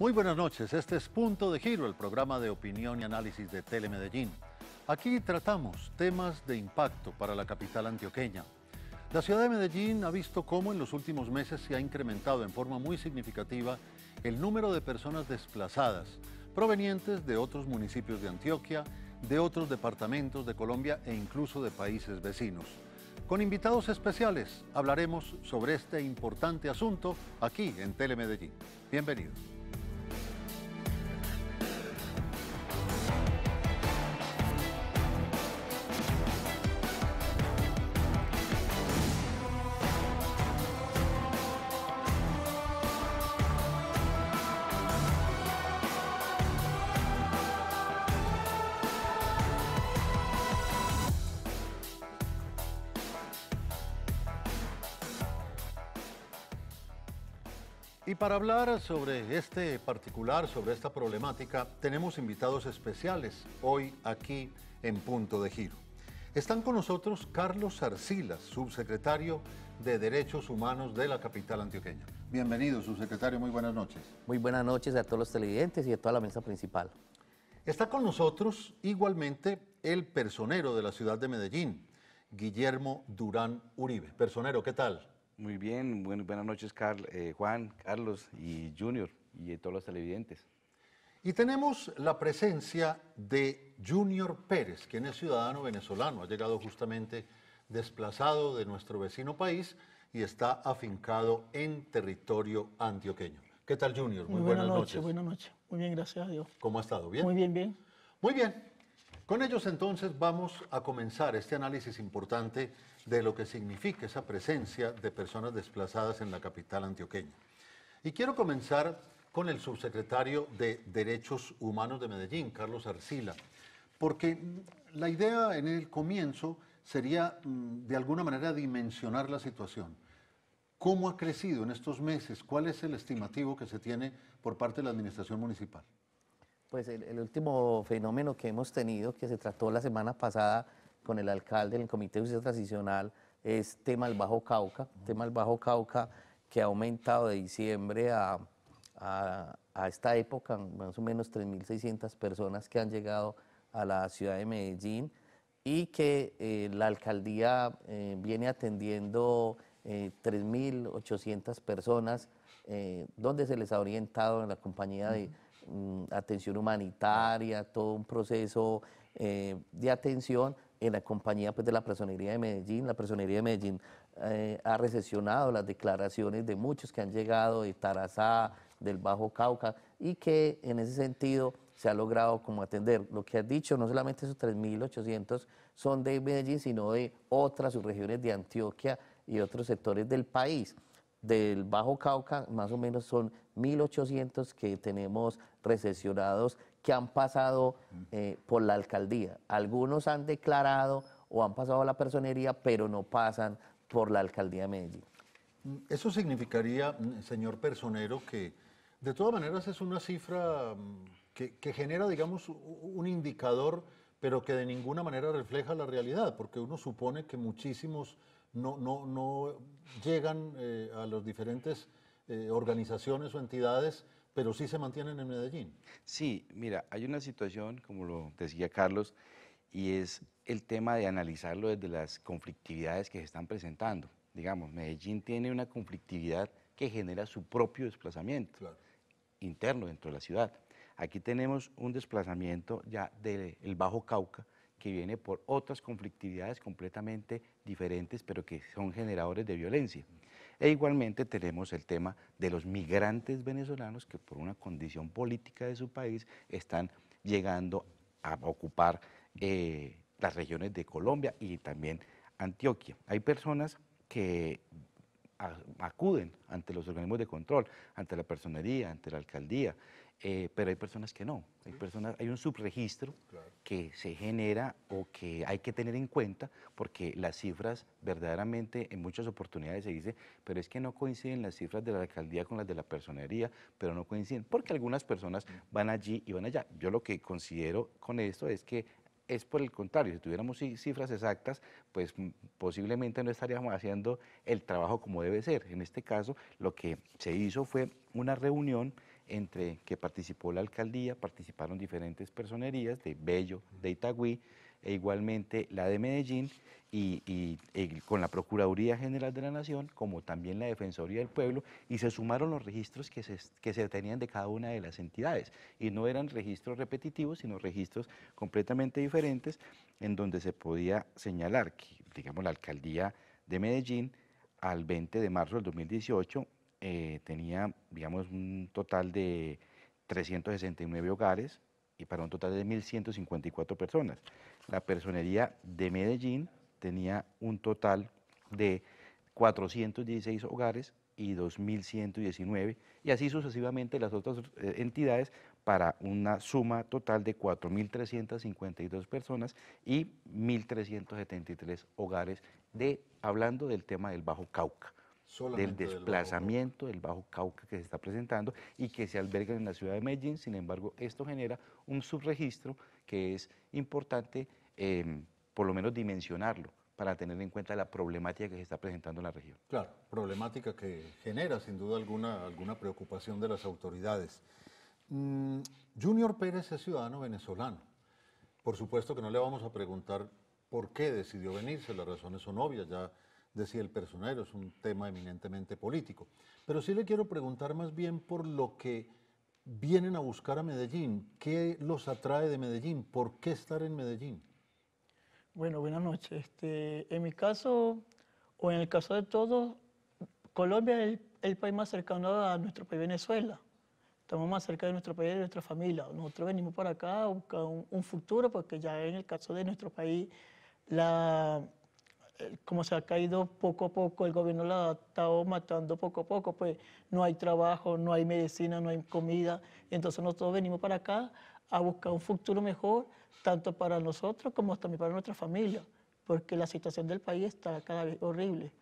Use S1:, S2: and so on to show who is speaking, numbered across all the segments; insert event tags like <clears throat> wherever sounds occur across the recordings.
S1: Muy buenas noches, este es Punto de Giro, el programa de opinión y análisis de Telemedellín. Aquí tratamos temas de impacto para la capital antioqueña. La ciudad de Medellín ha visto cómo en los últimos meses se ha incrementado en forma muy significativa el número de personas desplazadas provenientes de otros municipios de Antioquia, de otros departamentos de Colombia e incluso de países vecinos. Con invitados especiales hablaremos sobre este importante asunto aquí en Telemedellín. Bienvenidos. para hablar sobre este particular, sobre esta problemática, tenemos invitados especiales hoy aquí en Punto de Giro. Están con nosotros Carlos Arcilas, subsecretario de Derechos Humanos de la capital antioqueña. Bienvenido, subsecretario, muy buenas noches. Muy buenas noches a todos los televidentes y a toda la mesa principal. Está con nosotros igualmente el personero de la ciudad de Medellín,
S2: Guillermo Durán Uribe. Personero, ¿qué tal? Muy bien, buenas noches eh, Juan, Carlos y Junior y todos los televidentes.
S1: Y tenemos la presencia de Junior Pérez, quien es ciudadano venezolano, ha llegado justamente desplazado de nuestro vecino país y está afincado en territorio antioqueño. ¿Qué tal Junior? Muy, buenas, noches. noches.
S3: Buenas noches, muy bien, gracias a Dios.
S1: ¿Cómo ha estado? ¿Bien? Muy bien, bien. Muy bien, con ellos entonces vamos a comenzar este análisis importante de lo que significa esa presencia de personas desplazadas en la capital antioqueña. Y quiero comenzar con el subsecretario de Derechos Humanos de Medellín, Carlos Arcila, porque la idea en el comienzo sería mm, de alguna manera dimensionar la situación. ¿Cómo ha crecido en estos meses? ¿Cuál es el estimativo que se tiene por parte de la Administración Municipal?
S4: pues el, último fenómeno que hemos tenido, que se trató la semana pasada con el alcalde del Comité de Justicia Transicional, es tema del Bajo Cauca, tema del Bajo Cauca que ha aumentado de diciembre a, esta época, más o menos 3.600 personas que han llegado a la ciudad de Medellín y que eh, la alcaldía eh, viene atendiendo 3.800 eh, personas, donde se les ha orientado en la compañía de... Mm, atención humanitaria, todo un proceso eh, de atención en la compañía pues, de la Personería de Medellín. La Personería de Medellín eh, ha recesionado las declaraciones de muchos que han llegado de Tarazá, del Bajo Cauca, y que en ese sentido se ha logrado como atender. Lo que has dicho, no solamente esos 3.800 son de Medellín, sino de otras subregiones de Antioquia y otros sectores del país del Bajo Cauca, más o menos son 1.800 que tenemos recesionados que han pasado eh, por la alcaldía. Algunos han declarado o han pasado a la personería, pero no pasan por la alcaldía de Medellín.
S1: Mm, eso significaría, mm, señor personero, que de todas maneras es una cifra mm, que genera, digamos, un indicador, pero que de ninguna manera refleja la realidad, porque uno supone que muchísimos no, no, no llegan eh, a las diferentes eh,
S2: organizaciones
S1: o entidades, pero sí se mantienen en Medellín.
S2: Sí, mira, hay una situación, como lo decía Carlos, y es el tema de analizarlo desde las conflictividades que se están presentando. Digamos, Medellín tiene una conflictividad que genera su propio desplazamiento interno dentro de la ciudad. Aquí tenemos un desplazamiento ya del Bajo Cauca, que viene por otras conflictividades completamente diferentes, pero que son generadores de violencia. E igualmente tenemos el tema de los migrantes venezolanos que por una condición política de su país están llegando a ocupar eh, las regiones de Colombia y también Antioquia. Hay personas que acuden ante los organismos de control, ante la personería, ante la alcaldía, eh, pero hay personas que no. Hay, personas, hay un subregistro que se genera o que hay que tener en cuenta porque las cifras verdaderamente en muchas oportunidades se dice, pero es que no coinciden las cifras de la alcaldía con las de la personería, pero no coinciden porque algunas personas mm. van allí y van allá. Yo lo que considero con esto es que es por el contrario, si tuviéramos cifras exactas, pues mm, posiblemente no estaríamos haciendo el trabajo como debe ser. En este caso, lo que se hizo fue una reunión entre que participó la alcaldía, participaron diferentes personerías de Bello, de Itagüí, e igualmente la de Medellín, y, eh, con la Procuraduría General de la Nación, como también la Defensoría del Pueblo, y se sumaron los registros que se, que se tenían de cada una de las entidades. Y no eran registros repetitivos, sino registros completamente diferentes, en donde se podía señalar que, digamos, la alcaldía de Medellín, al 20 de marzo del 2018, eh, tenía, digamos, un total de 369 hogares y para un total de 1.154 personas. La personería de Medellín tenía un total de 416 hogares y 2.119, y así sucesivamente las otras eh, entidades para una suma total de 4.352 personas y 1.373 hogares, de, hablando del tema del Bajo Cauca del desplazamiento del Bajo Cauca que se está presentando y que se alberga en la ciudad de Medellín. Sin embargo, esto genera un subregistro que es importante, em, por lo menos dimensionarlo para tener en cuenta la problemática que se está presentando en la región.
S1: Claro, problemática que genera sin duda alguna alguna preocupación de las autoridades. Mm, Junior Pérez es ciudadano venezolano. Por supuesto que no le vamos a preguntar por qué decidió venirse, las razones son obvias, ya decía el personero, es un tema eminentemente político. Pero sí le quiero preguntar más bien por lo que vienen a buscar a Medellín. ¿Qué los atrae de
S3: Medellín? ¿Por qué estar en Medellín? Bueno, buenas noches. Este, en mi caso, o en el caso de todos, Colombia es el, país más cercano a nuestro país Venezuela estamos más cerca de nuestro país de nuestra familia. Nosotros venimos para acá a buscar un futuro, porque ya en el caso de nuestro país, la, eh, como se ha caído poco a poco, el gobierno la ha estado matando poco a poco, pues no hay trabajo, no hay medicina, no hay comida. Entonces nosotros venimos para acá a buscar un futuro mejor, tanto para nosotros como también para nuestra familia, porque la situación del país está cada vez horrible.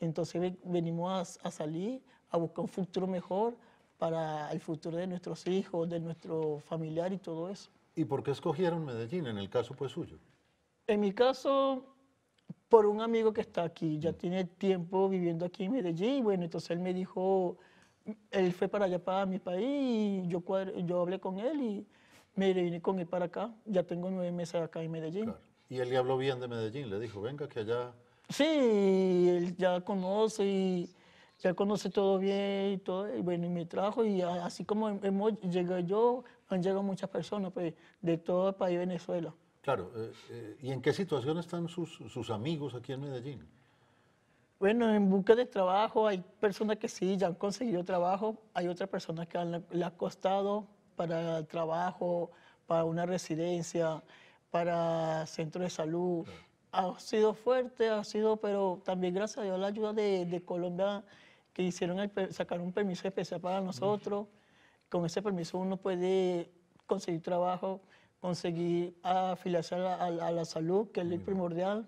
S3: Entonces venimos a, a salir a buscar un futuro mejor para el futuro de nuestros hijos, de nuestro familiar y todo eso. ¿Y por qué escogieron Medellín en el caso pues suyo? En mi caso, por un amigo que está aquí, ya mm. tiene tiempo viviendo aquí en Medellín, bueno, entonces él me dijo, él fue para allá, para mi país, y yo, yo hablé con él y me vine con él para acá, ya tengo nueve meses acá en Medellín.
S1: Y él le habló bien de Medellín, le dijo, venga que allá...
S3: Sí, él ya conoce y ya conoce todo bien y todo, y bueno, y me trajo, y así como hemos, llegado yo, han llegado muchas personas pues, de todo el país de Venezuela.
S1: Claro, eh, eh, ¿y en qué situación están sus, amigos aquí en
S3: Medellín? Bueno, en busca de trabajo hay personas que sí, ya han conseguido trabajo, hay otras personas que le han costado para trabajo, para una residencia, para centro de salud. Ha sido fuerte, ha sido, pero también gracias a Dios la ayuda de, Colombia que hicieron sacar un permiso especial para nosotros. Con ese permiso uno puede conseguir trabajo conseguir afiliarse a la, salud, que es lo primordial,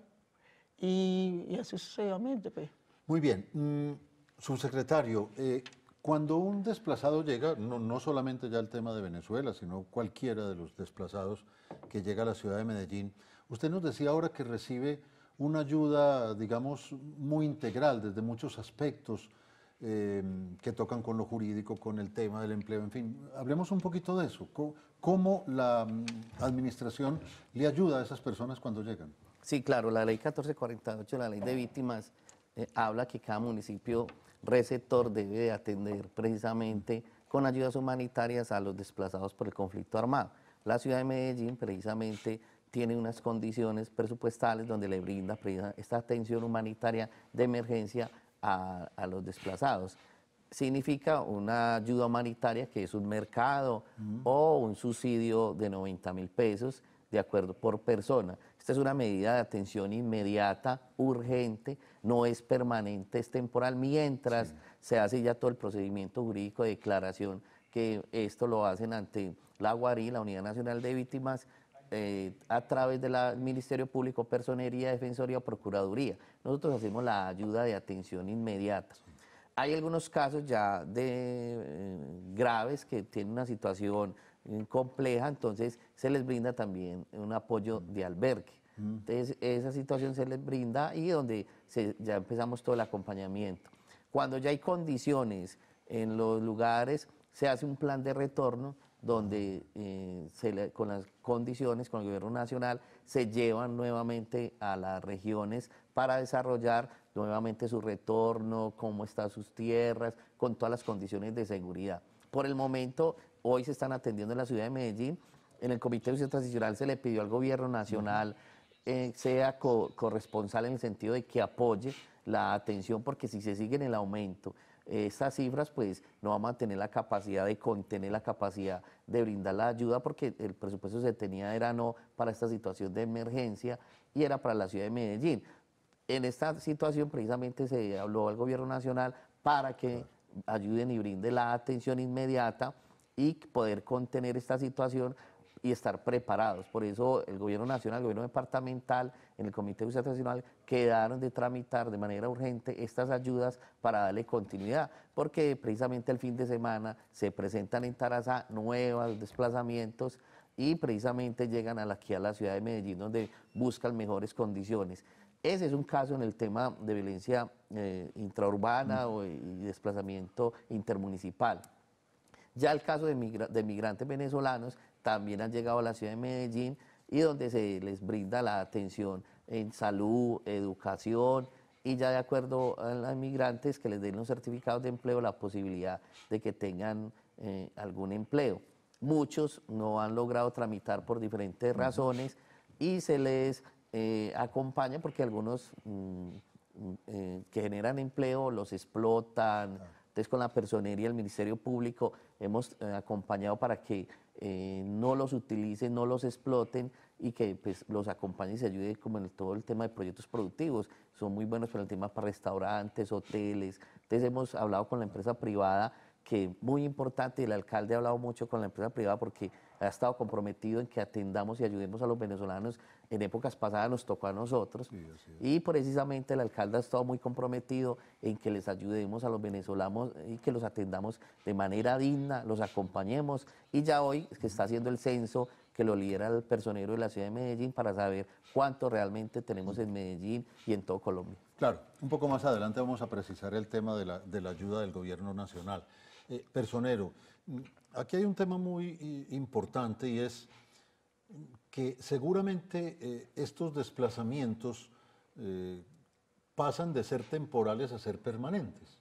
S3: y, así sucesivamente. Pues. Muy bien. Mm,
S1: subsecretario, eh, cuando un desplazado llega, no, no, solamente ya el tema de Venezuela, sino cualquiera de los desplazados que llega a la ciudad de Medellín, usted nos decía ahora que recibe una ayuda, digamos, muy integral desde muchos aspectos eh, que tocan con lo jurídico, con el tema del empleo, en fin. Hablemos un poquito de eso. ¿Cómo, la mm,
S4: administración le ayuda a esas personas cuando llegan? Sí, claro, la ley 1448, la ley de víctimas, eh, habla que cada municipio receptor debe atender precisamente con ayudas humanitarias a los desplazados por el conflicto armado. La ciudad de Medellín precisamente tiene unas condiciones presupuestales donde le brinda esta atención humanitaria de emergencia a, los desplazados. Significa una ayuda humanitaria que es un mercado mm. o un subsidio de 90 mil pesos de acuerdo por persona. Esta es una medida de atención inmediata, urgente, no es permanente, es temporal, mientras se hace ya todo el procedimiento jurídico de declaración, que esto lo hacen ante la UARI, la Unidad Nacional de Víctimas, eh, a través del Ministerio Público, Personería, Defensoría, Procuraduría. Nosotros hacemos la ayuda de atención inmediata. Hay algunos casos ya de eh, graves que tienen una situación eh, compleja, entonces se les brinda también un apoyo mm. de albergue. Mm. Entonces esa situación se les brinda y donde ya empezamos todo el acompañamiento. Cuando ya hay condiciones en los lugares, se hace un plan de retorno donde eh, con las condiciones, con el gobierno nacional, se llevan nuevamente a las regiones para desarrollar nuevamente su retorno, cómo están sus tierras, con todas las condiciones de seguridad. Por el momento, hoy se están atendiendo en la ciudad de Medellín. En el Comité de Justicia Transicional se le pidió al gobierno nacional eh, sea corresponsal en el sentido de que apoye la atención, porque si se sigue en el aumento estas cifras, pues no va a mantener la capacidad de contener la capacidad de brindar la ayuda porque el presupuesto se tenía era no para esta situación de emergencia y era para la ciudad de Medellín. En esta situación precisamente se habló al gobierno nacional para que ayuden y brinde la atención inmediata y poder contener esta situación y estar preparados. Por eso el gobierno nacional, el gobierno departamental, en el Comité de Justicia Nacional quedaron de tramitar de manera urgente estas ayudas para darle continuidad, porque precisamente el fin de semana se presentan en Taraza nuevos desplazamientos y precisamente llegan aquí a la ciudad de Medellín donde buscan mejores condiciones. Ese es un caso en el tema de violencia eh, intraurbana mm. y desplazamiento intermunicipal. Ya el caso de, de migrantes venezolanos también han llegado a la ciudad de Medellín y donde se les brinda la atención en salud, educación y ya de acuerdo a los migrantes que les den los certificados de empleo la posibilidad de que tengan eh, algún empleo. Muchos no han logrado tramitar por diferentes razones y se les eh, acompaña porque algunos mm, mm, eh, que generan empleo los explotan. Ah. Entonces con la personería, el Ministerio Público hemos acompañado para que eh, no los utilicen, no los exploten y que pues, los acompañe y se ayude como en todo el tema de proyectos productivos. Son muy buenos para el tema para restaurantes, hoteles. Entonces hemos hablado con la empresa privada, que es muy importante, el alcalde ha hablado mucho con la empresa privada porque ha estado comprometido en que atendamos y ayudemos a los venezolanos. En épocas pasadas nos tocó a nosotros. y precisamente el alcalde ha estado muy comprometido en que les ayudemos a los venezolanos y que los atendamos de manera digna, los acompañemos. Y ya hoy que está haciendo el censo que lo lidera el personero de la ciudad de Medellín para saber cuánto realmente tenemos en Medellín y en todo Colombia.
S1: Claro, un poco más adelante vamos a precisar el tema de la, ayuda del gobierno nacional. Eh, personero, aquí hay un tema muy importante y es que seguramente eh, estos desplazamientos eh, pasan de ser temporales a ser permanentes.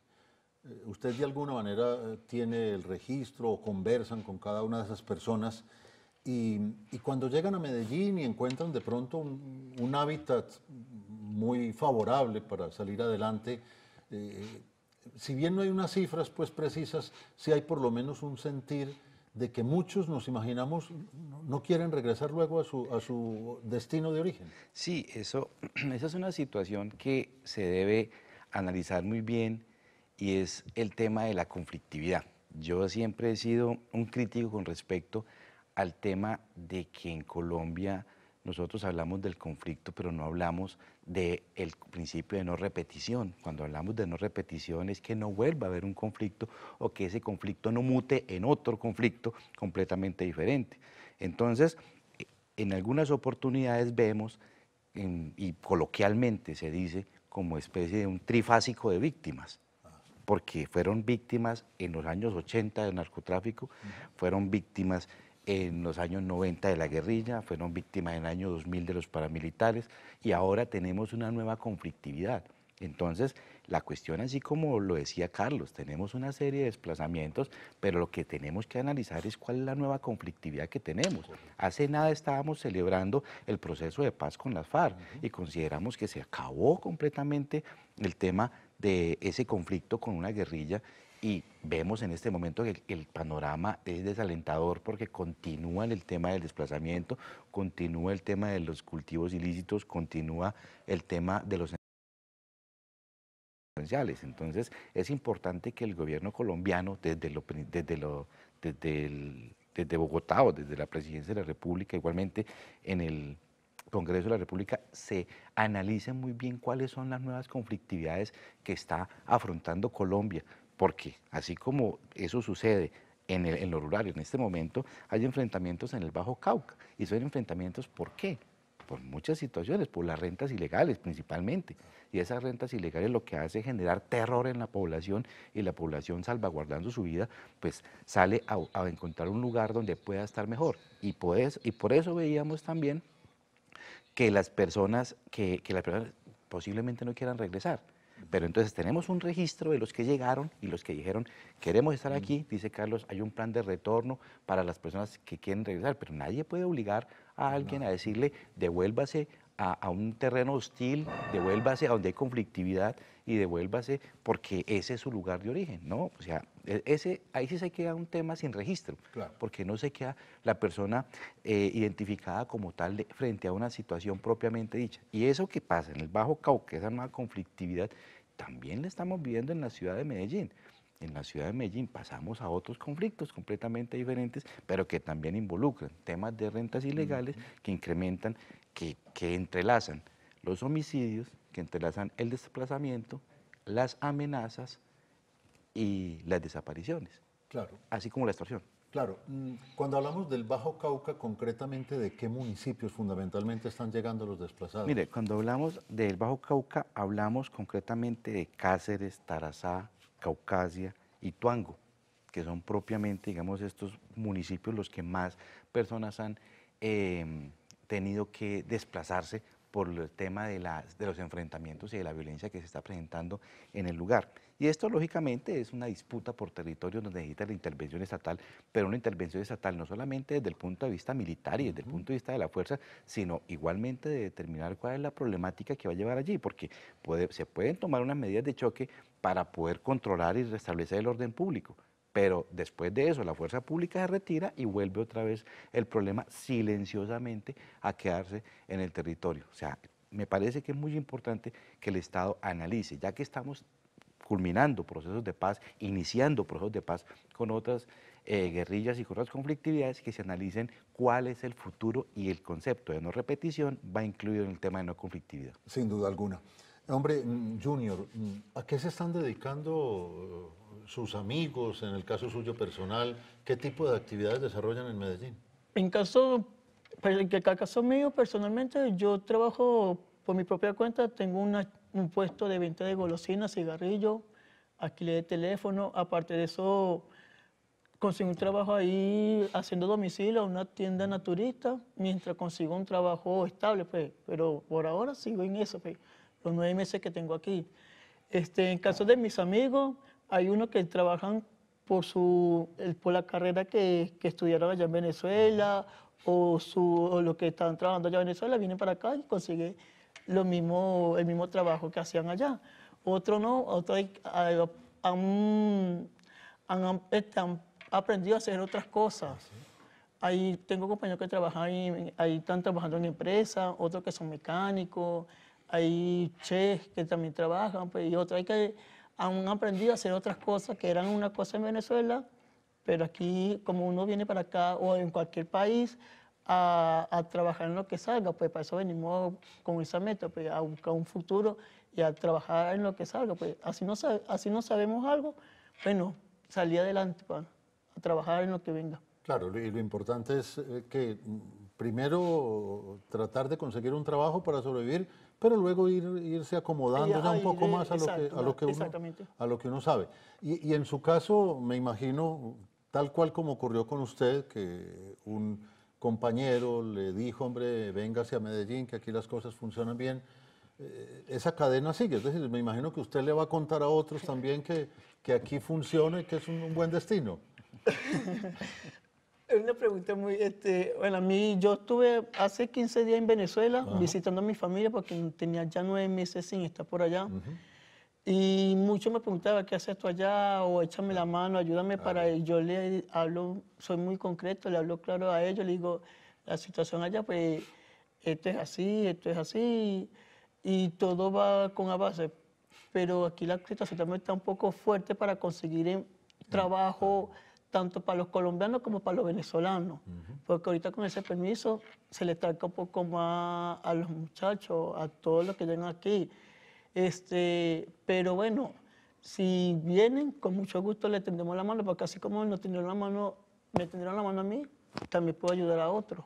S1: Eh, usted de alguna manera tiene el registro o conversan con cada una de esas personas y, cuando llegan a Medellín y encuentran de pronto un, un hábitat muy favorable para salir adelante, si bien no hay unas cifras pues precisas, sí hay por lo menos un sentir de que muchos nos imaginamos no quieren regresar
S2: luego a su, destino de origen. Sí, eso, <clears throat> esa es una situación que se debe analizar muy bien y es el tema de la conflictividad. Yo siempre he sido un crítico con respecto al tema de que en Colombia nosotros hablamos del conflicto, pero no hablamos del principio de no repetición. Cuando hablamos de no repetición es que no vuelva a haber un conflicto o que ese conflicto no mute en otro conflicto completamente diferente. Entonces, e, en algunas oportunidades vemos, y coloquialmente se dice, como especie de un trifásico de víctimas porque fueron víctimas en los años 80 del narcotráfico, fueron víctimas en los años 90 de la guerrilla, fueron víctimas en el año 2000 de los paramilitares y ahora tenemos una nueva conflictividad. Entonces, la cuestión, así como lo decía Carlos, tenemos una serie de desplazamientos, pero lo que tenemos que analizar es cuál es la nueva conflictividad que tenemos. Hace nada estábamos celebrando el proceso de paz con las FARC y consideramos que se acabó completamente el tema de ese conflicto con una guerrilla y vemos en este momento que el, panorama es desalentador porque continúa en el tema del desplazamiento, continúa el tema de los cultivos ilícitos, continúa el tema de los entonces es importante que el gobierno colombiano desde desde desde desde Bogotá o desde la presidencia de la República, igualmente en el Congreso de la República, se analice muy bien cuáles son las nuevas conflictividades que está afrontando Colombia, porque así como eso sucede en, el, en, lo rural en este momento, hay enfrentamientos en el Bajo Cauca. Y son enfrentamientos, ¿por qué? Por muchas situaciones, por las rentas ilegales principalmente. Y esas rentas ilegales lo que hace es generar terror en la población y la población salvaguardando su vida, pues sale a, encontrar un lugar donde pueda estar mejor. Y por eso, veíamos también que las personas, que, que las personas posiblemente no quieran regresar pero entonces tenemos un registro de los que llegaron y los que dijeron, queremos estar aquí, dice Carlos, hay un plan de retorno para las personas que quieren regresar, pero nadie puede obligar a alguien a decirle, devuélvase a, un terreno hostil, devuélvase a donde hay conflictividad y devuélvase porque ese es su lugar de origen, ¿no? O sea, e, ese, ahí sí se queda un tema sin registro, porque no se queda la persona eh, identificada como tal frente a una situación propiamente dicha. Y eso que pasa en el Bajo Cauca, esa nueva conflictividad, también la estamos viviendo en la ciudad de Medellín en la ciudad de Medellín pasamos a otros conflictos completamente diferentes, pero que también involucran temas de rentas ilegales que incrementan que, entrelazan los homicidios, que entrelazan el desplazamiento, las amenazas y las desapariciones. Claro. Así como la extorsión. Claro, mm, cuando hablamos
S1: del Bajo Cauca,
S2: concretamente, ¿de
S1: qué municipios fundamentalmente están llegando los desplazados? Mire,
S2: cuando hablamos del Bajo Cauca, hablamos concretamente de Cáceres, Tarazá, Caucasia y Tuango, que son propiamente, digamos, estos municipios los que más personas han em, tenido que desplazarse por el tema de, los enfrentamientos y de la violencia que se está presentando en el lugar. Y esto, lógicamente, es una disputa por territorio donde necesita la intervención estatal, pero una intervención estatal no solamente desde el punto de vista militar y desde el punto de vista de la fuerza, sino igualmente de determinar cuál es la problemática que va a llevar allí, porque se pueden tomar unas medidas de choque para poder controlar y restablecer el orden público, pero después de eso, la fuerza pública se retira y vuelve otra vez el problema silenciosamente a quedarse en el territorio. O sea, me parece que es muy importante que el Estado analice, ya que estamos culminando procesos de paz, iniciando procesos de paz con otras eh, guerrillas y con otras conflictividades, que se analicen cuál es el futuro y el concepto de no repetición va incluido en el tema de no conflictividad. Sin duda alguna. Hombre,
S1: mm, Junior, mm, ¿a qué se están dedicando sus amigos, en el caso suyo personal, ¿qué tipo de actividades desarrollan en Medellín?
S3: En caso, pues, en el caso mío personalmente, yo trabajo por mi propia cuenta, tengo un puesto de venta de golosinas, cigarrillos, alquiler de teléfono, aparte de eso consigo un trabajo ahí haciendo domicilio a una tienda naturista, mientras consigo un trabajo estable, pues, pero por ahora sigo en eso, pues, los nueve meses que tengo aquí. Este, en caso de mis amigos, hay unos que trabajan por, su, por la carrera que, que estudiaron allá en Venezuela o, su, lo que están trabajando allá en Venezuela, vienen para acá y consiguen lo mismo, el mismo trabajo que hacían allá. otro no, otros este, han, aprendido a hacer otras cosas. Ahí tengo compañeros que trabajan, ahí, están trabajando en empresas, otros que son mecánicos, hay chefs que también trabajan, pues, y otros hay que han aprendido a hacer otras cosas que eran una cosa en Venezuela, pero aquí, como uno viene para acá o en cualquier país, a, trabajar en lo que salga, pues para eso venimos con esa meta, pues a buscar un futuro y a trabajar en lo que salga, pues así no, así no sabemos algo, bueno, salir adelante, pues, a trabajar en lo que venga.
S1: Claro, y lo importante es eh, que primero tratar de conseguir un trabajo para sobrevivir pero luego irse acomodando un poco más a, lo que, a, lo que uno, sabe. Y, en su caso, me imagino, tal cual como ocurrió con usted, que un compañero le dijo, hombre, véngase a Medellín, que aquí las cosas funcionan bien, eh, esa cadena sigue. Es decir, me imagino que usted le va a contar a otros también que, aquí funciona y que es un buen destino.
S3: <laughs> Es Una pregunta muy, este, bueno, a mí yo estuve hace 15 días en Venezuela visitando a mi familia porque tenía ya nueve meses sin estar por allá. Y muchos me preguntaban, ¿qué hace esto allá? O échame la mano, ayúdame ah, para... yo le hablo, soy muy concreto, le hablo claro a ellos, le digo, la situación allá, pues, esto es así, esto es así, y todo va con avance. Pero aquí la situación también está un poco fuerte para conseguir trabajo tanto para los colombianos como para los venezolanos, porque ahorita con ese permiso se le trae un poco más a los muchachos, a todos los que llegan aquí. Este, pero bueno, si vienen, con mucho gusto le tendremos la mano, porque así como la mano, me tendrán la mano a mí, también puedo ayudar a otros.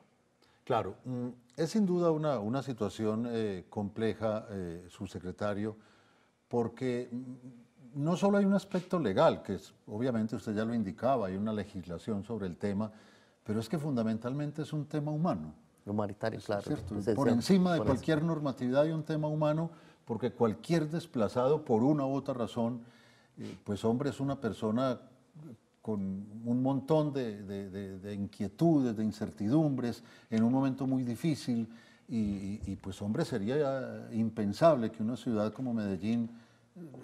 S1: Claro, mm, es sin duda una, una situación eh, compleja, eh, subsecretario, porque mm, no solo hay un aspecto legal, que es, obviamente usted ya lo indicaba, hay una legislación sobre el tema, pero es que fundamentalmente es un tema humano. Humanitario, claro. por encima de cualquier normatividad hay un tema humano, porque cualquier desplazado por una u otra razón, eh, pues hombre, es una persona con un montón de, inquietudes, de incertidumbres, en un momento muy difícil, y pues hombre, sería impensable que una ciudad como
S4: Medellín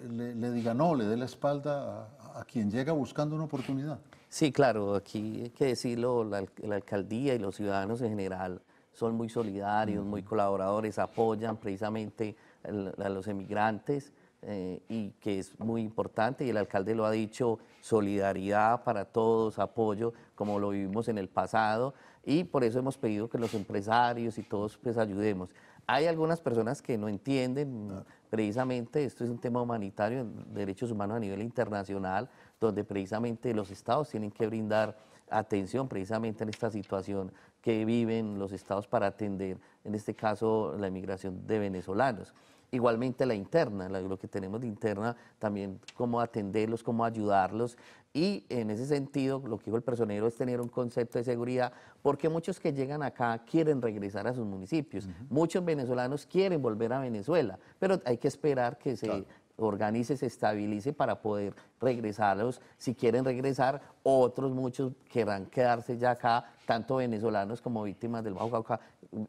S4: le, diga no, le dé la espalda a, quien llega buscando una oportunidad. Sí, claro, aquí hay que decirlo, la, alcaldía y los ciudadanos en general son muy solidarios, muy colaboradores, apoyan precisamente a, los emigrantes eh, y que es muy importante, y el alcalde lo ha dicho, solidaridad para todos, apoyo, como lo vivimos en el pasado, y por eso hemos pedido que los empresarios y todos pues ayudemos. Hay algunas personas que no entienden, ah precisamente esto es un tema humanitario, derechos humanos a nivel internacional, donde precisamente los estados tienen que brindar atención precisamente en esta situación que viven los estados para atender, en este caso, la inmigración de venezolanos. Igualmente la interna, lo que tenemos de interna, también cómo atenderlos, cómo ayudarlos. Y en ese sentido, lo que dijo el personero es tener un concepto de seguridad, porque muchos que llegan acá quieren regresar a sus municipios. Muchos venezolanos quieren volver a Venezuela, pero hay que esperar que se, organice, se estabilice para poder regresarlos. Si quieren regresar, otros muchos querrán quedarse ya acá, tanto venezolanos como víctimas del Bajo Cauca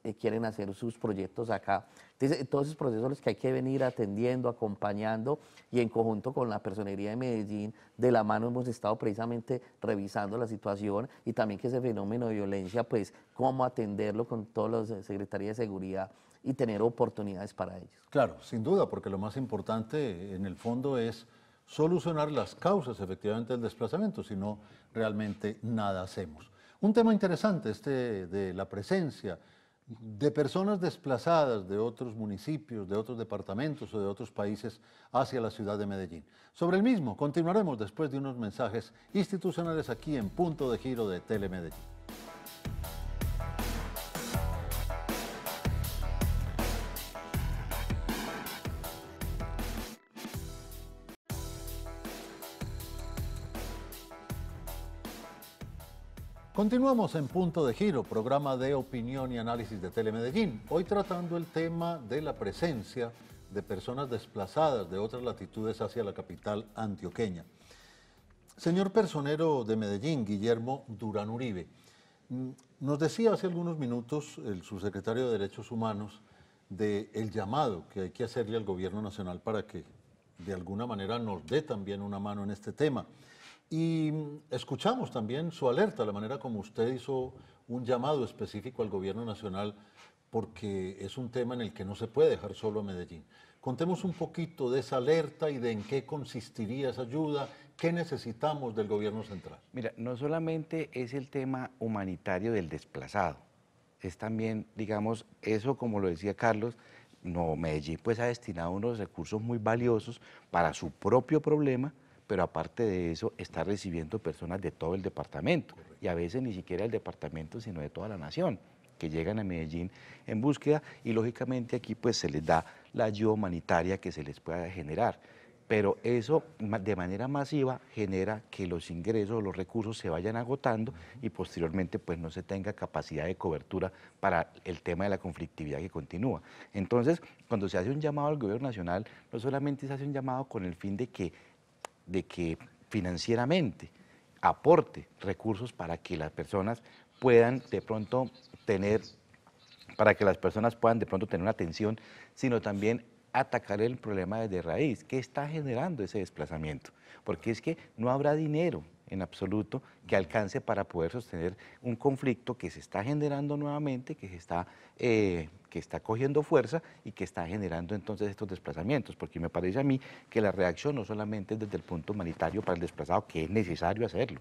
S4: eh, quieren hacer sus proyectos acá. Entonces, todos esos procesos los que hay que venir atendiendo, acompañando y en conjunto con la Personería de Medellín, de la mano hemos estado precisamente revisando la situación y también que ese fenómeno de violencia, pues cómo atenderlo con todas las eh, Secretarías de Seguridad y tener oportunidades para ellos. Claro, sin duda, porque lo más
S1: importante eh, en el fondo es solucionar las causas efectivamente del desplazamiento, si no realmente nada hacemos. Un tema interesante este de la presencia de personas desplazadas de otros municipios, de otros departamentos o de otros países hacia la ciudad de Medellín. Sobre el mismo continuaremos después de unos mensajes institucionales aquí en Punto de Giro de Telemedellín. Continuamos en Punto de Giro, programa de opinión y análisis de Telemedellín. Hoy tratando el tema de la presencia de personas desplazadas de otras latitudes hacia la capital antioqueña. Señor personero de Medellín, Guillermo Durán Uribe, mm, nos decía hace algunos minutos el subsecretario de Derechos Humanos del el llamado que hay que hacerle al gobierno nacional para que de alguna manera nos dé también una mano en este tema. Y escuchamos también su alerta, la manera como usted hizo un llamado específico al gobierno nacional, porque es un tema en el que no se puede dejar solo a Medellín. Contemos un poquito de esa alerta y de en qué consistiría esa ayuda, qué necesitamos del gobierno central.
S2: Mira, no solamente es el tema humanitario del desplazado, es también, digamos, eso como lo decía Carlos, no, Medellín pues ha destinado unos recursos muy valiosos para su propio problema, pero aparte de eso está recibiendo personas de todo el departamento y a veces ni siquiera el departamento, sino de toda la nación que llegan a Medellín en búsqueda y lógicamente aquí pues se les da la ayuda humanitaria que se les pueda generar. Pero eso de manera masiva genera que los ingresos, los recursos se vayan agotando y posteriormente pues no se tenga capacidad de cobertura para el tema de la conflictividad que continúa. Entonces, cuando se hace un llamado al gobierno nacional, no solamente se hace un llamado con el fin de que de que financieramente aporte recursos para que las personas puedan de pronto tener, para que las personas puedan de pronto tener una atención, sino también atacar el problema desde raíz, que está generando ese desplazamiento, porque es que no habrá dinero, en absoluto que alcance para poder sostener un conflicto que se está generando nuevamente, que se está, eh, que está cogiendo fuerza y que está generando entonces estos desplazamientos, porque me parece a mí que la reacción no solamente es desde el punto humanitario para el desplazado, que es necesario hacerlo,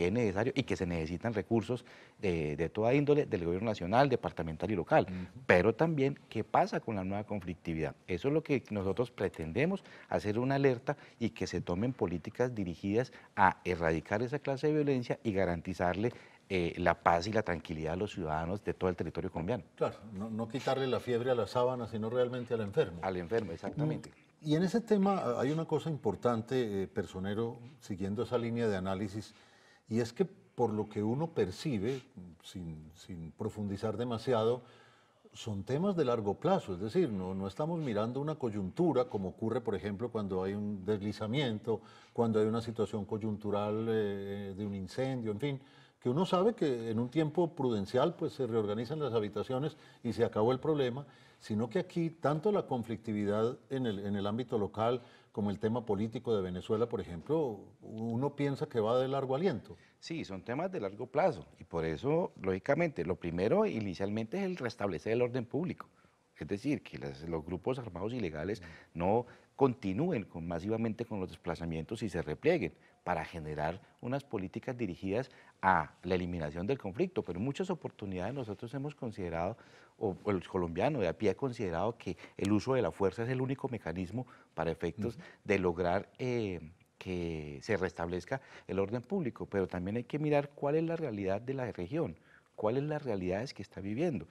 S2: que es necesario y que se necesitan recursos de, toda índole del gobierno nacional, departamental y local, pero también qué pasa con la nueva conflictividad. Eso es lo que nosotros pretendemos, hacer una alerta y que se tomen políticas dirigidas a erradicar esa clase de violencia y garantizarle eh, la paz y la tranquilidad a los ciudadanos de todo el territorio colombiano.
S1: Claro, no, quitarle la fiebre a la sábana, sino realmente al enfermo. Al enfermo, exactamente. Mm, y en ese tema ah, hay una cosa importante, eh, personero, siguiendo esa línea de análisis. Y es que por lo que uno percibe, sin, profundizar demasiado, son temas de largo plazo, es decir, no, estamos mirando una coyuntura como ocurre, por ejemplo, cuando hay un deslizamiento, cuando hay una situación coyuntural eh, eh, de un incendio, en fin, que uno sabe que en un tiempo prudencial pues se reorganizan las habitaciones y se acabó el problema, sino que aquí tanto la conflictividad en el ámbito
S2: local, como el tema político de Venezuela, por ejemplo, uno piensa que va de largo aliento. Sí, son temas de largo plazo y por eso, lógicamente, lo primero inicialmente es el restablecer el orden público. Es decir, que los grupos armados ilegales no continúen con, masivamente con los desplazamientos y se replieguen para generar unas políticas dirigidas a la eliminación del conflicto, pero en muchas oportunidades nosotros hemos considerado, o, el colombiano de a pie ha considerado que el uso de la fuerza es el único mecanismo para efectos de lograr eh, que se restablezca el orden público, pero también hay que mirar cuál es la realidad de la región, cuáles son las realidades que está viviendo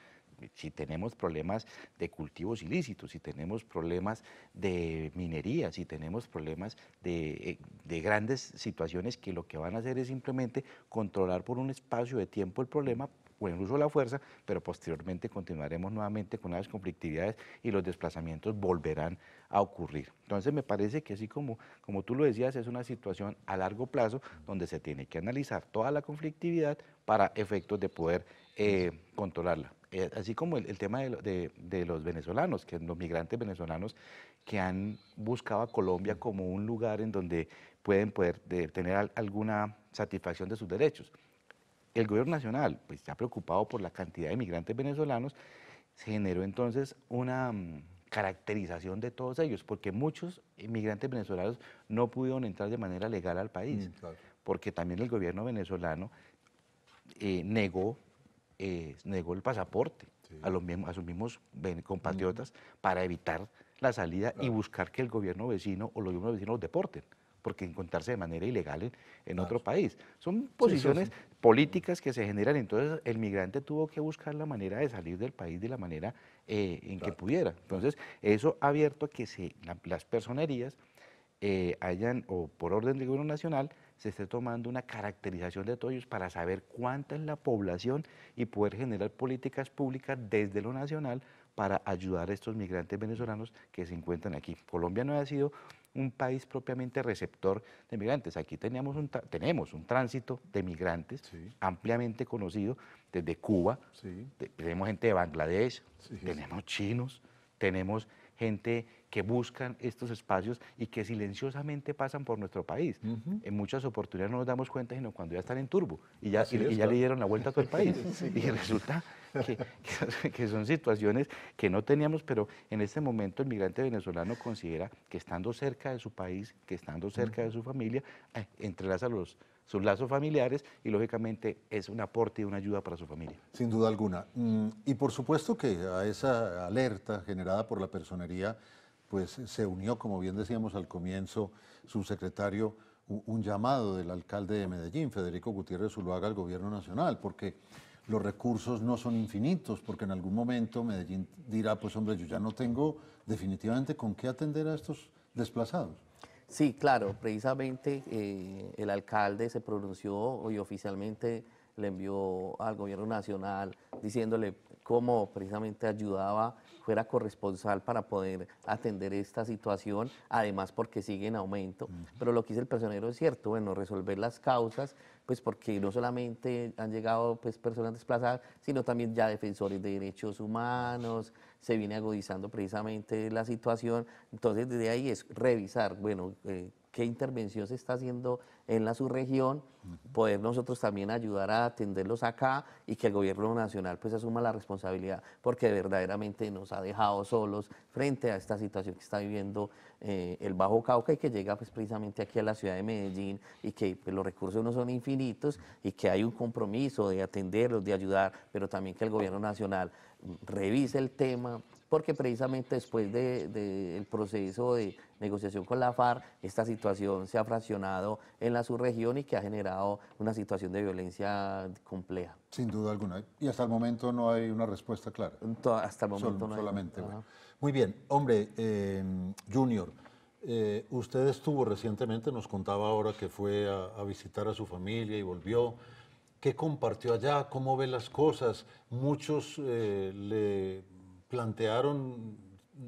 S2: si tenemos problemas de cultivos ilícitos, si tenemos problemas de minería, si tenemos problemas eh, de, grandes situaciones que lo que van a hacer es simplemente controlar por un espacio de tiempo el problema o el uso de la fuerza, pero posteriormente continuaremos nuevamente con las conflictividades y los desplazamientos volverán a ocurrir. Entonces me parece que así como, como tú lo decías, es una situación a largo plazo donde se tiene que analizar toda la conflictividad para efectos de poder eh, controlarla. Eh, así como el, tema de, los venezolanos, que los migrantes venezolanos que han buscado a Colombia mm. como un lugar en donde pueden poder tener alguna satisfacción de sus derechos. El gobierno nacional, pues ya preocupado por la cantidad de migrantes venezolanos, se generó entonces una mm, caracterización de todos ellos, porque muchos migrantes venezolanos no pudieron entrar de manera legal al país, mm, porque también el gobierno venezolano eh, negó eh, negó el pasaporte a, los mismos, a sus mismos compatriotas para evitar la salida y buscar que el gobierno vecino o los gobiernos vecinos los deporten porque encontrarse de manera ilegal en, otro país. Son posiciones políticas que se generan, entonces el migrante tuvo que buscar la manera de salir del país de la manera eh, en que pudiera. Entonces, eso ha abierto a que se, las personerías eh, hayan, o por orden del gobierno nacional, se esté tomando una caracterización de todos ellos para saber cuánta es la población y poder generar políticas públicas desde lo nacional para ayudar a estos migrantes venezolanos que se encuentran aquí. Colombia no ha sido un país propiamente receptor de migrantes. Aquí un tenemos un tránsito de migrantes ampliamente conocido desde Cuba, tenemos gente de Bangladesh, tenemos chinos, tenemos gente que buscan estos espacios y que silenciosamente pasan por nuestro país. En muchas oportunidades no nos damos cuenta, sino cuando ya están en turbo y ya, le dieron la vuelta a todo el país. <laughs> Y resulta que, son situaciones que no teníamos, pero en este momento el migrante venezolano considera que estando cerca de su país, que estando cerca de su familia, eh, entrelaza los, sus lazos familiares y lógicamente es un aporte y una ayuda para su familia.
S1: Sin duda alguna. Mm, y por supuesto que a esa alerta generada por la personería, pues se unió, como bien decíamos al comienzo, su secretario un llamado del alcalde de Medellín, Federico Gutiérrez Zuluaga, al gobierno nacional, porque los recursos no son infinitos, porque en algún momento Medellín dirá, pues hombre, yo ya no tengo definitivamente con qué atender a estos
S4: desplazados. Sí, claro, precisamente eh, el alcalde se pronunció y oficialmente le envió al gobierno nacional diciéndole cómo precisamente ayudaba era corresponsal para poder atender esta situación, además porque sigue en aumento. Pero lo que dice el personero es cierto, bueno, resolver las causas, pues porque no solamente han llegado pues, personas desplazadas, sino también ya defensores de derechos humanos, se viene agudizando precisamente la situación. Entonces, desde ahí es revisar, bueno, eh, qué intervención se está haciendo en la subregión, poder nosotros también ayudar a atenderlos acá y que el gobierno nacional pues asuma la responsabilidad porque verdaderamente nos ha dejado solos frente a esta situación que está viviendo eh, el Bajo Cauca y que llega pues, precisamente aquí a la ciudad de Medellín y que pues, los recursos no son infinitos y que hay un compromiso de atenderlos, de ayudar, pero también que el gobierno nacional revise el tema porque precisamente después del proceso de negociación con la FARC, esta situación se ha fraccionado en la subregión y que ha generado una situación de violencia compleja.
S1: Sin duda alguna. Y hasta el
S4: momento no hay una respuesta clara.
S1: Hasta el momento no Solamente. Muy bien. Hombre, eh, Junior, eh, usted estuvo recientemente, nos contaba ahora que fue a, visitar a su familia y volvió. ¿Qué compartió allá? ¿Cómo ve las cosas? Muchos eh, le plantearon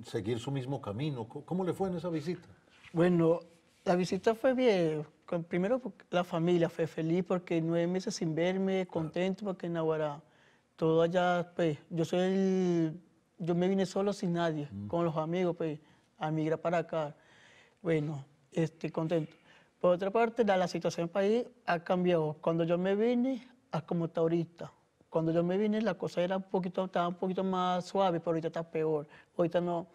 S1: seguir su mismo camino. ¿Cómo le fue en esa visita?
S3: Bueno, la visita fue bien primero la familia fue feliz porque nueve meses sin verme, contento porque en Navarra, todo allá, pues, yo soy yo me vine solo sin nadie, mm. con los amigos, pues, a migrar para acá. Bueno, estoy contento. Por otra parte, la, situación el país ha cambiado. Cuando yo me vine, a como está ahorita. Cuando yo me vine, la cosa era un poquito, estaba un poquito más suave, pero ahorita está peor. Ahorita no,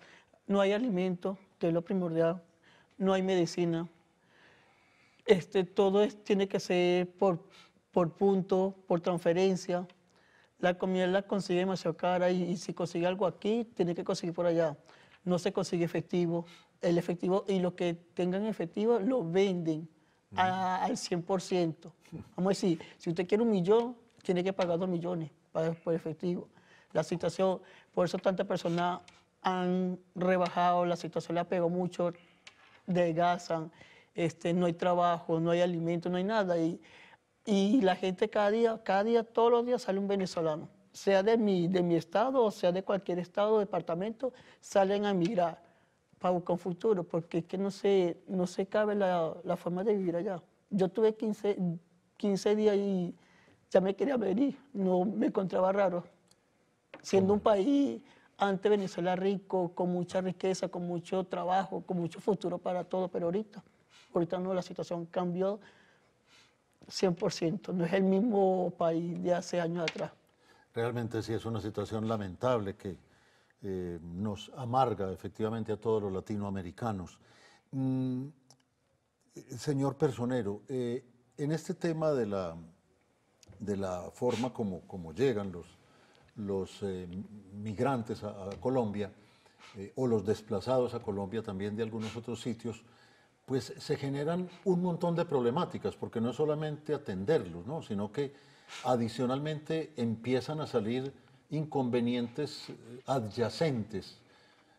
S3: no hay alimento, que es lo primordial. No hay medicina, este, todo tiene que ser por, por punto, por transferencia. La comida la consigue demasiado cara y, si consigue algo aquí, tiene que conseguir por allá. No se consigue efectivo. El efectivo y lo que tengan efectivo lo venden mm. al 100%. Vamos a decir, si usted quiere un millón, tiene que pagar dos millones por efectivo. La situación, por eso tantas personas han rebajado, la situación le pegado mucho, desgasan. Este, no hay trabajo, no hay alimento, no hay nada. Y, y la gente cada día, cada día, todos los días sale un venezolano, sea de mi, de mi estado o sea de cualquier estado o departamento, salen a mirar para buscar un futuro, porque es que no se, no se cabe la, forma de vivir allá. Yo tuve 15, 15 días y ya me quería venir, no me encontraba raro. Siendo un país antes Venezuela rico, con mucha riqueza, con mucho trabajo, con mucho futuro para todo, pero ahorita ahorita no, la situación cambió 100%, no es el mismo país de hace años atrás.
S1: Realmente sí, es una situación lamentable que eh, nos amarga efectivamente a todos los latinoamericanos. Mm, señor Personero, eh, en este tema de la, de la forma como, como llegan los, los eh, migrantes a, Colombia, o los desplazados a Colombia también de algunos otros sitios, pues se generan un montón de problemáticas, porque no es solamente atenderlos, ¿no? sino que adicionalmente empiezan a salir inconvenientes eh, adyacentes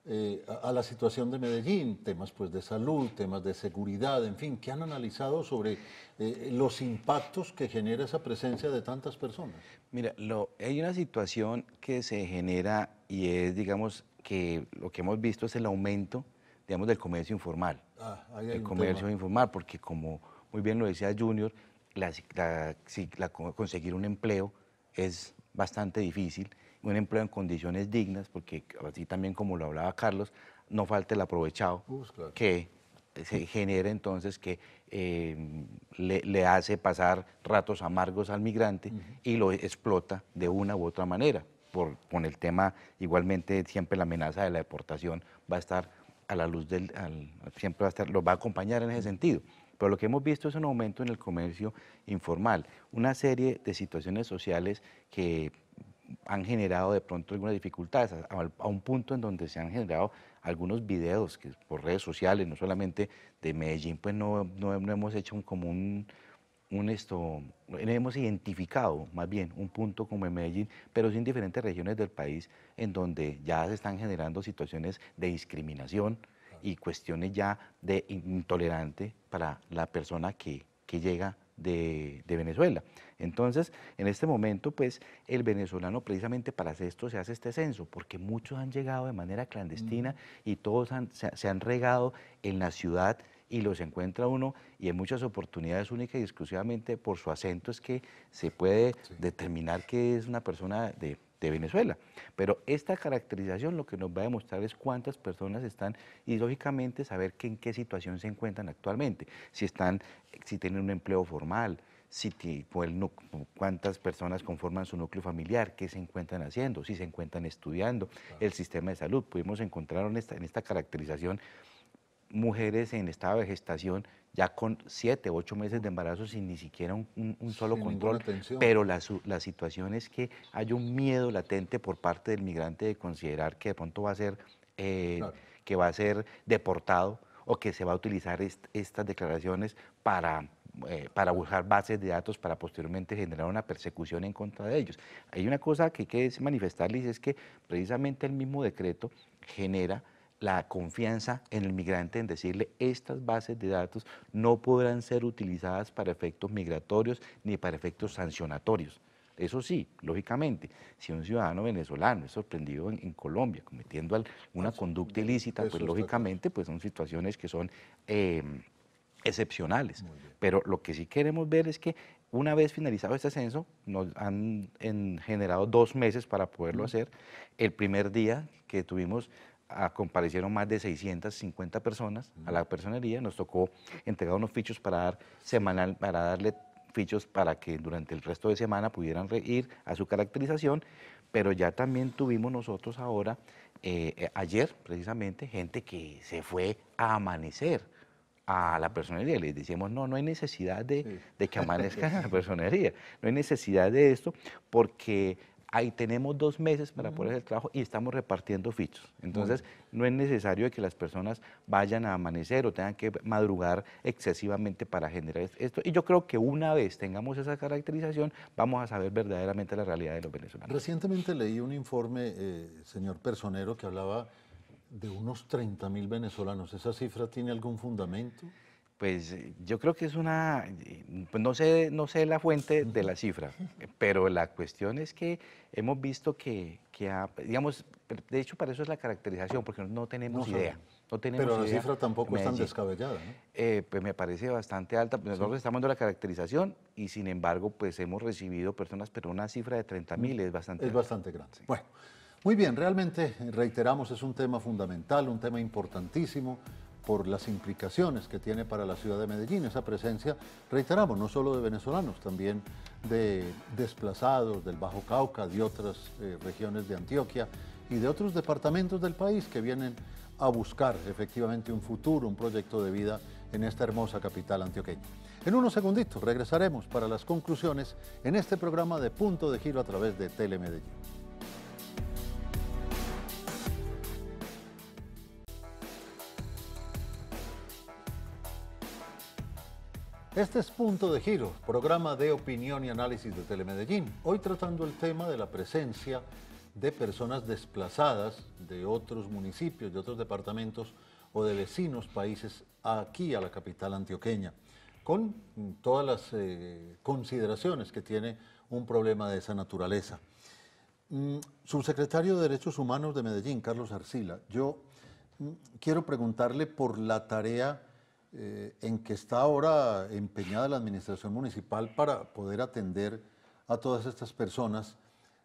S1: eh, a, la situación de Medellín, temas pues, de salud, temas de seguridad, en fin, ¿qué han analizado sobre eh, los impactos que genera esa presencia de tantas personas.
S2: Mira, lo, hay una situación que se genera y es, digamos, que lo que hemos visto es el aumento digamos, del comercio informal. Ah, el comercio informal, porque como muy bien lo decía Junior, conseguir un empleo es bastante difícil, un empleo en condiciones dignas, porque así también como lo hablaba Carlos, no falta el aprovechado que se genera entonces que em, le, hace pasar ratos amargos al migrante y lo explota de una u otra manera. Por, con el tema, igualmente, siempre la amenaza de la deportación va a estar a la luz del, al, siempre va a estar, los va a acompañar en ese sentido. Pero lo que hemos visto es un aumento en el comercio informal, una serie de situaciones sociales que han generado de pronto algunas dificultades, a, un punto en donde se han generado algunos videos que por redes sociales, no solamente de Medellín, pues no, no, hemos hecho un, como un, eh, hemos identificado más bien un punto como en Medellín, pero sin diferentes regiones del país en donde ya se están generando situaciones de discriminación y cuestiones ya de intolerante para la persona que, llega de, Venezuela. Entonces, en este momento, pues, el venezolano precisamente para hacer esto se hace este censo, porque muchos han llegado de manera clandestina y todos se han regado en la ciudad y los encuentra uno y en muchas oportunidades única y exclusivamente por su acento es que se puede determinar que es una persona de, Venezuela. Pero esta caracterización lo que nos va a demostrar es cuántas personas están y lógicamente saber en qué situación se encuentran actualmente, si están, si tienen un empleo formal, si cuántas personas conforman su núcleo familiar, qué se encuentran haciendo, si se encuentran estudiando, el sistema de salud. Pudimos encontrar en esta caracterización mujeres en estado de gestación ya con siete, ocho meses de embarazo sin ni siquiera un, solo control. Pero la, situación es que hay un miedo latente por parte del migrante de considerar que de pronto va a ser, eh, que va a ser deportado o que se va a utilizar estas declaraciones para eh, para buscar bases de datos para posteriormente generar una persecución en contra de ellos. Hay una cosa que hay que manifestarles, es que precisamente el mismo decreto genera la confianza en el migrante en decirle estas bases de datos no podrán ser utilizadas para efectos migratorios ni para efectos sancionatorios. Eso sí, lógicamente, si un ciudadano venezolano es sorprendido en, Colombia cometiendo una conducta ilícita, pues lógicamente pues son situaciones que son em, excepcionales. Pero lo que sí queremos ver es que una vez finalizado este censo, nos han generado dos meses para poderlo hacer. El primer día que tuvimos comparecieron más de 650 personas a la personería, nos tocó entregar unos fichos para, dar semanal, para darle fichos para que durante el resto de semana pudieran ir a su caracterización, pero ya también tuvimos nosotros ahora, eh, eh, ayer precisamente, gente que se fue a amanecer a la personería. Les decíamos, no, no hay necesidad de, de que amanezcan a la <laughs> personería, no hay necesidad de esto, porque ahí tenemos dos meses para poner el trabajo y estamos repartiendo fichos. Entonces, no es necesario que las personas vayan a amanecer o tengan que madrugar excesivamente para generar esto. Y yo creo que una vez tengamos esa caracterización, vamos a saber verdaderamente la realidad de los venezolanos.
S1: Recientemente leí un informe, eh, señor Personero, que hablaba de unos 30 mil venezolanos. ¿Esa cifra tiene algún
S2: fundamento? Pues eh, yo creo que es una, eh, pues, no sé, no sé la fuente de la cifra, <laughs> eh, pero la cuestión es que hemos visto que, que digamos, de hecho para eso es la caracterización, porque no tenemos idea. pero la cifra tampoco es tan descabellada. ¿no? pues me parece bastante alta. Pues, nosotros estamos dando la caracterización y sin embargo pues hemos recibido personas, pero una cifra de 30.000 mil es bastante Es bastante grande. Bueno, muy
S1: bien, realmente reiteramos, es un tema fundamental, un tema importantísimo por las implicaciones que tiene para la ciudad de Medellín esa presencia, reiteramos, no solo de venezolanos, también de desplazados del Bajo Cauca, de otras eh, regiones de Antioquia y de otros departamentos del país que vienen a buscar efectivamente un futuro, un proyecto de vida en esta hermosa capital antioqueña. En unos segunditos regresaremos para las conclusiones en este programa de Punto de Giro a través de Telemedellín. Este es Punto de Giro, programa de opinión y análisis de Telemedellín. Hoy tratando el tema de la presencia de personas desplazadas de otros municipios, de otros departamentos o de vecinos países aquí a la capital antioqueña, con todas las eh, consideraciones que tiene un problema de esa naturaleza. Mm, subsecretario de Derechos Humanos de Medellín, Carlos Arcila, yo mm, quiero preguntarle por la tarea eh, en que está ahora empeñada la administración municipal para poder atender a todas estas personas,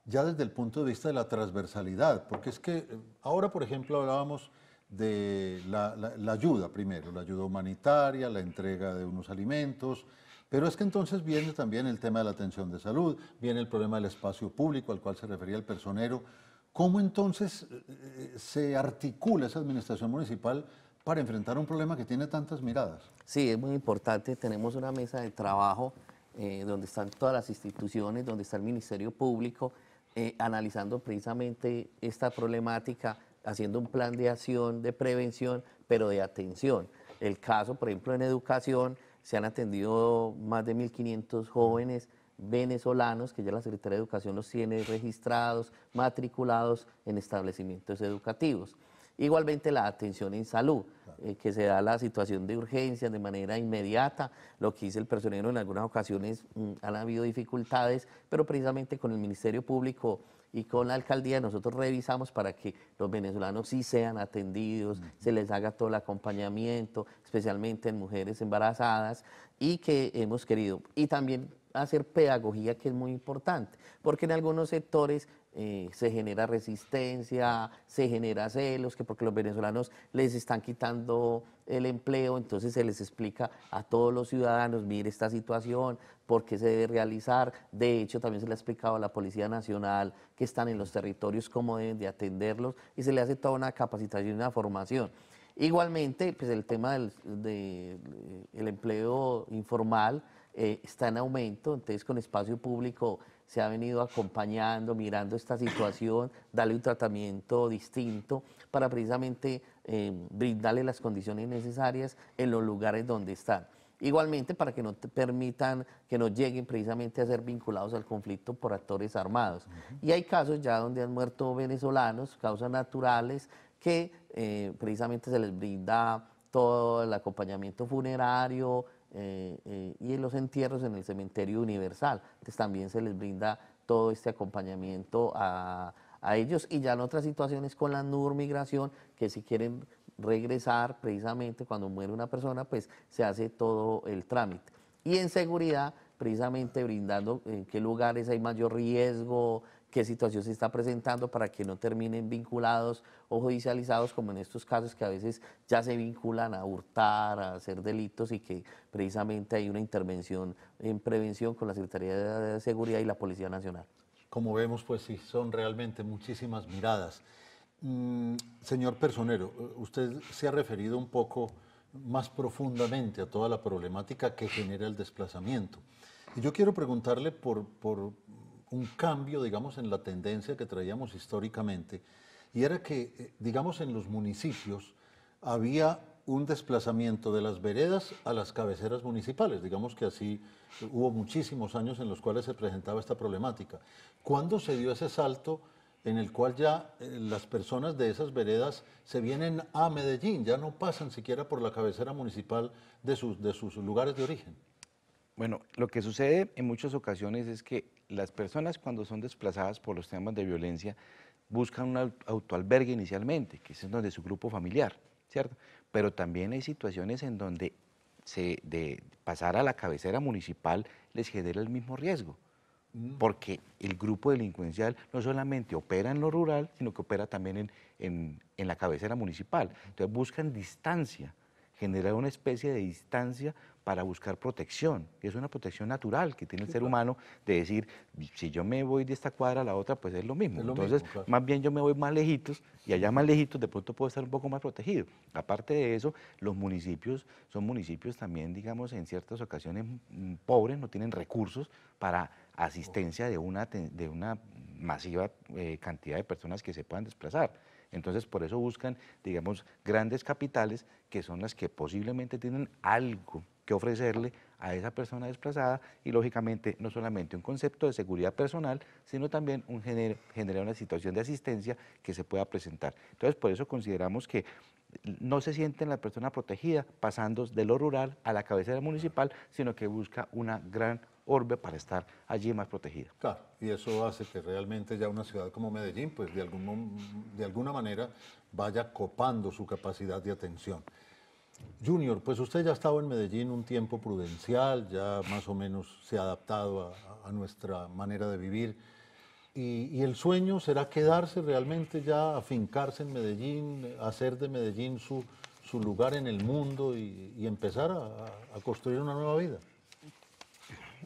S1: ya desde el punto de vista de la transversalidad, porque es que eh, ahora, por ejemplo, hablábamos de la ayuda primero, la ayuda humanitaria, la entrega de unos alimentos, pero es que entonces viene también el tema de la atención de salud, viene el problema del espacio público al cual se refería el personero. ¿Cómo entonces eh, se articula esa administración municipal para enfrentar un problema que tiene
S4: tantas miradas. Sí, es muy importante. Tenemos una mesa de trabajo eh, donde están todas las instituciones, donde está el Ministerio Público, eh, analizando precisamente esta problemática, haciendo un plan de acción, de prevención, pero de atención. El caso, por ejemplo, en educación, se han atendido más de 1.500 jóvenes venezolanos, que ya la Secretaría de Educación los tiene registrados, matriculados en establecimientos educativos. Igualmente la atención en salud, eh, que se da la situación de urgencia de manera inmediata, lo que dice el personero en algunas ocasiones ha mm, han habido dificultades, pero precisamente con el Ministerio Público y con la alcaldía nosotros revisamos para que los venezolanos sí sean atendidos, se les haga todo el acompañamiento, especialmente en mujeres embarazadas, y que hemos querido, y también hacer pedagogía que es muy importante, porque en algunos sectores eh, se genera resistencia, se genera celos, que porque los venezolanos les están quitando el empleo, entonces se les explica a todos los ciudadanos, mire esta situación, por qué se debe realizar. De hecho, también se le ha explicado a la Policía Nacional que están en los territorios, cómo deben de atenderlos, y se le hace toda una capacitación y una formación. Igualmente, pues el tema del empleo informal eh, está en aumento, entonces con espacio público se ha venido acompañando, mirando esta situación, darle un tratamiento distinto para precisamente eh, brindarle las condiciones necesarias en los lugares donde están. Igualmente para que no permitan que no lleguen precisamente a ser vinculados al conflicto por actores armados. Y hay casos ya donde han muerto venezolanos, causas naturales, que eh, precisamente se les brinda todo el acompañamiento funerario, eh, eh, y en los entierros en el cementerio universal. Entonces también se les brinda todo este acompañamiento a, a ellos y ya en otras situaciones con la NUR migración, que si quieren regresar precisamente cuando muere una persona, pues se hace todo el trámite. Y en seguridad, precisamente brindando en eh, qué lugares hay mayor riesgo, qué situación se está presentando para que no terminen vinculados o judicializados como en estos casos que a veces ya se vinculan a hurtar, a hacer delitos y que precisamente hay una intervención en prevención con la Secretaría de Seguridad y la Policía Nacional.
S1: Como vemos, pues sí, son realmente muchísimas miradas. Mm, señor Personero, eh, usted se ha referido un poco más profundamente a toda la problemática que genera el desplazamiento. Y yo quiero preguntarle por un cambio, digamos, en la tendencia que traíamos históricamente, y era que, eh, digamos, en los municipios había un desplazamiento de las veredas a las cabeceras municipales. Digamos que así hubo muchísimos años en los cuales se presentaba esta problemática. ¿Cuándo se dio ese salto en el cual ya eh, las personas de esas veredas se vienen a Medellín, ya no pasan siquiera por la cabecera
S2: municipal de sus, de sus lugares de origen? Bueno, lo que sucede en muchas ocasiones es que las personas cuando son desplazadas por los temas de violencia buscan un autoalbergue inicialmente, que es donde su grupo familiar, ¿cierto? Pero también hay situaciones en donde se, de pasar a la cabecera municipal les genera el mismo riesgo, mm. porque el grupo delincuencial no solamente opera en lo rural, sino que opera también en, en la cabecera municipal. Entonces buscan distancia, generar una especie de distancia para buscar protección. es una protección natural que tiene el ser humano de decir, si yo me voy de esta cuadra a la otra, pues es lo mismo. Entonces, más bien yo me voy más lejitos y allá más lejitos de pronto puedo estar un poco más protegido. Aparte de eso, los municipios son municipios también, digamos, en ciertas ocasiones mm, pobres, no tienen recursos para asistencia de una, de una masiva eh, cantidad de personas que se puedan desplazar. Entonces, por eso buscan, digamos, grandes capitales que son las que posiblemente tienen algo que ofrecerle a esa persona desplazada y lógicamente no solamente un concepto de seguridad personal, sino también un generar una situación de asistencia que se pueda presentar. Entonces, por eso consideramos que no se siente la persona protegida pasando de lo rural a la cabecera municipal, sino que busca una gran orbe para estar allí más protegida.
S1: Claro, y eso hace que realmente ya una ciudad como Medellín, pues de, alguna manera vaya copando su capacidad de atención. Junior, pues usted ya ha estado en Medellín un tiempo prudencial, ya más o menos se ha adaptado a nuestra manera de vivir. Y, el sueño será quedarse realmente ya, afincarse en Medellín, hacer de Medellín su, su lugar en el mundo y, empezar a, construir una nueva vida.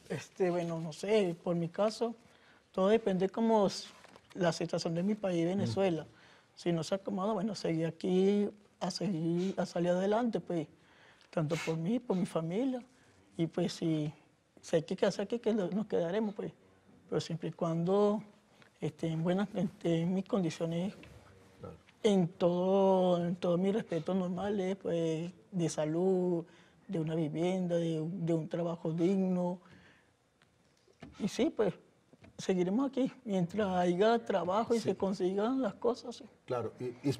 S3: Este, bueno, no sé, por mi caso, todo depende como la situación de mi país, mm. Venezuela. Si no se acomoda, bueno, seguir aquí, a, seguir, a salir adelante, pues, tanto por mí, por mi familia. Y pues si sé que hacer aquí, que nos quedaremos, pues. Pero siempre y cuando este, en buenas, mis condiciones, en todo, en todo mi normales, eh, pues, de salud, de una vivienda, de, un trabajo digno. Y sí, pues, seguiremos aquí mientras haya trabajo y se consigan las cosas.
S1: Claro,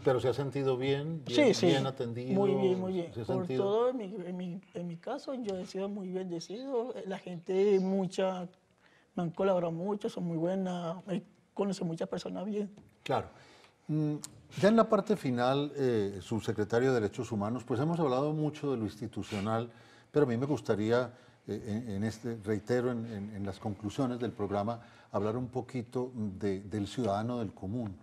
S1: pero se ha sentido bien, bien, sí, bien atendido. Muy bien, muy bien. Por todo,
S3: en mi, en, mi, caso, yo he sido muy bendecido. La gente, mucha, me han colaborado mucho, son muy buenas conoce muchas personas bien.
S1: Claro. Mm, ya en la parte final, eh, subsecretario de Derechos Humanos, pues hemos hablado mucho de lo institucional, pero a mí me gustaría, eh, en, este, reitero, en, las conclusiones del programa, hablar un poquito del ciudadano del común.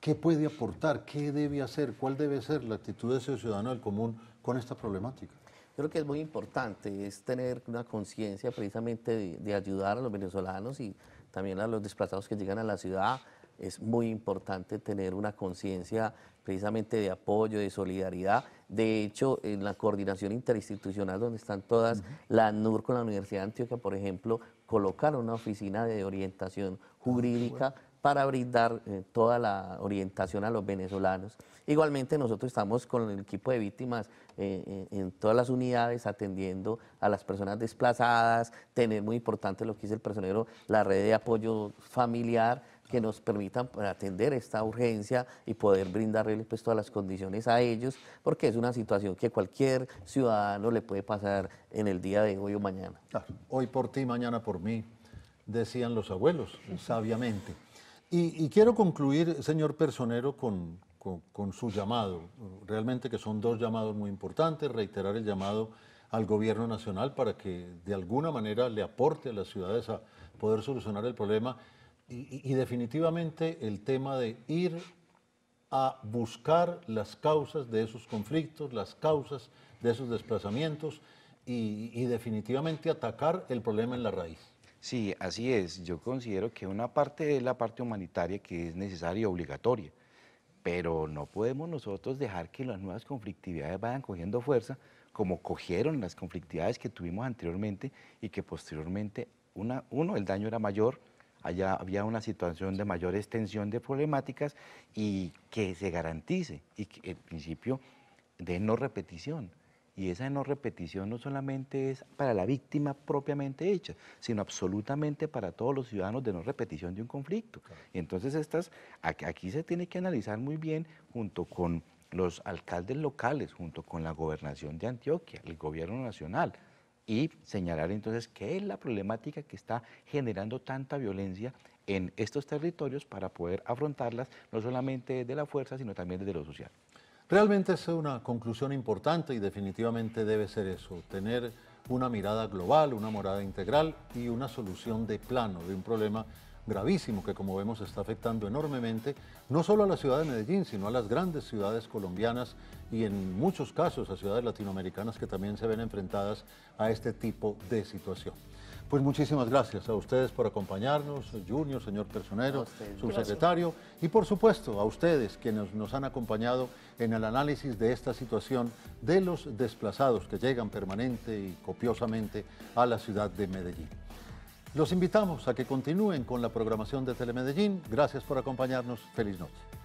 S1: ¿Qué puede aportar? ¿Qué debe hacer? ¿Cuál debe ser la actitud de ese ciudadano del común con esta problemática?
S4: creo que es muy importante, es tener una conciencia precisamente de, ayudar a los venezolanos y también a los desplazados que llegan a la ciudad. Es muy importante tener una conciencia precisamente de apoyo, de solidaridad. De hecho, en la coordinación interinstitucional donde están todas, la NUR con la Universidad de Antioquia, por ejemplo, colocaron una oficina de orientación ah, jurídica para brindar eh, toda la orientación a los venezolanos. Igualmente nosotros estamos con el equipo de víctimas eh, eh, en todas las unidades atendiendo a las personas desplazadas, tener muy importante lo que dice el personero, la red de apoyo familiar que nos permitan pues, atender esta urgencia y poder brindarles pues, todas las condiciones a ellos, porque es una situación que cualquier ciudadano le puede pasar en el día de hoy o mañana.
S1: Hoy por ti, mañana por mí, decían los abuelos, sabiamente. Y, quiero concluir, señor Personero, con, su llamado. Realmente que son dos llamados muy importantes. Reiterar el llamado al gobierno nacional para que de alguna manera le aporte a las ciudades a poder solucionar el problema. y, definitivamente el tema de ir a buscar las causas de esos conflictos, las causas de esos
S2: desplazamientos y, definitivamente atacar
S1: el problema en la raíz.
S2: Sí, así es. Yo considero que una parte es la parte humanitaria que es necesaria y obligatoria, pero no podemos nosotros dejar que las nuevas conflictividades vayan cogiendo fuerza como cogieron las conflictividades que tuvimos anteriormente y que posteriormente, uno, el daño era mayor, allá había una situación de mayor extensión de problemáticas y que se garantice y que el principio de no repetición y esa no repetición no solamente es para la víctima propiamente hecha, sino absolutamente para todos los ciudadanos de no repetición de un conflicto. Entonces, estas, aquí se tiene que analizar muy bien junto con los alcaldes locales, junto con la gobernación de Antioquia, el gobierno nacional, y señalar entonces qué es la problemática que está generando tanta violencia en estos territorios para poder afrontarlas no solamente desde la fuerza, sino también desde lo social. Realmente es una conclusión importante y definitivamente
S1: debe ser eso, tener una mirada global, una morada integral y una solución de plano de un problema gravísimo que como vemos está afectando enormemente no solo a la ciudad de Medellín, sino a las grandes ciudades colombianas y en muchos casos a ciudades latinoamericanas que también se ven enfrentadas a este tipo de situación. Pues muchísimas gracias a ustedes por acompañarnos, Junior, señor personero, subsecretario, y por supuesto a ustedes quienes nos han acompañado en el análisis de esta situación de los desplazados que llegan permanente y copiosamente a la ciudad de Medellín. Los invitamos a que continúen con la programación de Telemedellín. Gracias por acompañarnos. Feliz noche.